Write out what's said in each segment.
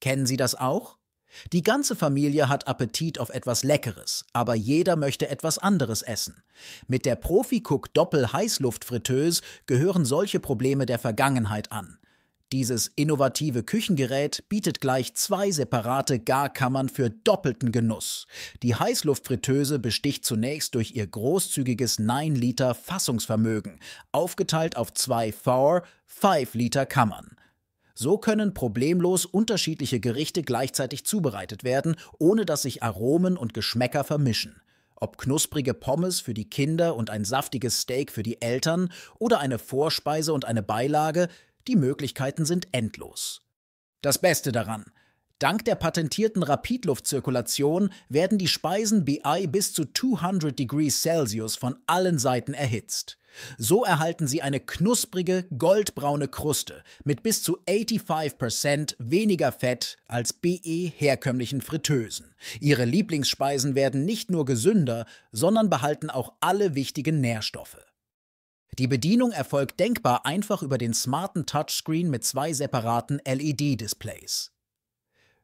Kennen Sie das auch? Die ganze Familie hat Appetit auf etwas Leckeres, aber jeder möchte etwas anderes essen. Mit der Profi-Cook Doppel-Heißluftfritteuse gehören solche Probleme der Vergangenheit an. Dieses innovative Küchengerät bietet gleich zwei separate Garkammern für doppelten Genuss. Die Heißluftfritteuse besticht zunächst durch ihr großzügiges 9-Liter-Fassungsvermögen, aufgeteilt auf zwei 4-5-Liter-Kammern. So können problemlos unterschiedliche Gerichte gleichzeitig zubereitet werden, ohne dass sich Aromen und Geschmäcker vermischen. Ob knusprige Pommes für die Kinder und ein saftiges Steak für die Eltern oder eine Vorspeise und eine Beilage, die Möglichkeiten sind endlos. Das Beste daran, Dank der patentierten Rapidluftzirkulation werden die Speisen BI bis zu 200 Degrees Celsius von allen Seiten erhitzt. So erhalten sie eine knusprige, goldbraune Kruste mit bis zu 85% weniger Fett als BE herkömmlichen Fritteusen. Ihre Lieblingsspeisen werden nicht nur gesünder, sondern behalten auch alle wichtigen Nährstoffe. Die Bedienung erfolgt denkbar einfach über den smarten Touchscreen mit zwei separaten LED-Displays.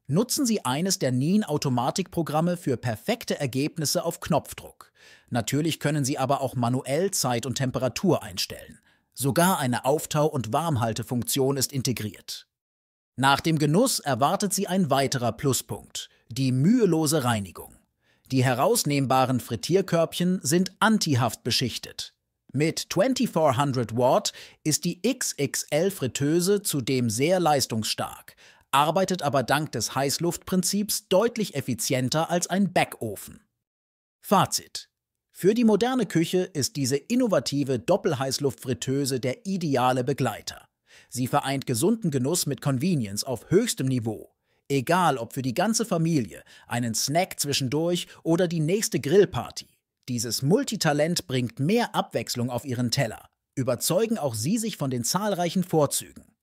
Nutzen Sie eines der NIN-Automatikprogramme für perfekte Ergebnisse auf Knopfdruck. Natürlich können Sie aber auch manuell Zeit und Temperatur einstellen. Sogar eine Auftau- und Warmhaltefunktion ist integriert. Nach dem Genuss erwartet Sie ein weiterer Pluspunkt, die mühelose Reinigung. Die herausnehmbaren Frittierkörbchen sind antihaft beschichtet. Mit 2400 Watt ist die XXL-Fritteuse zudem sehr leistungsstark, arbeitet aber dank des Heißluftprinzips deutlich effizienter als ein Backofen. Fazit. Für die moderne Küche ist diese innovative Doppelheißluftfritteuse der ideale Begleiter. Sie vereint gesunden Genuss mit Convenience auf höchstem Niveau. Egal ob für die ganze Familie, einen Snack zwischendurch oder die nächste Grillparty. Dieses Multitalent bringt mehr Abwechslung auf ihren Teller. Überzeugen auch Sie sich von den zahlreichen Vorzügen.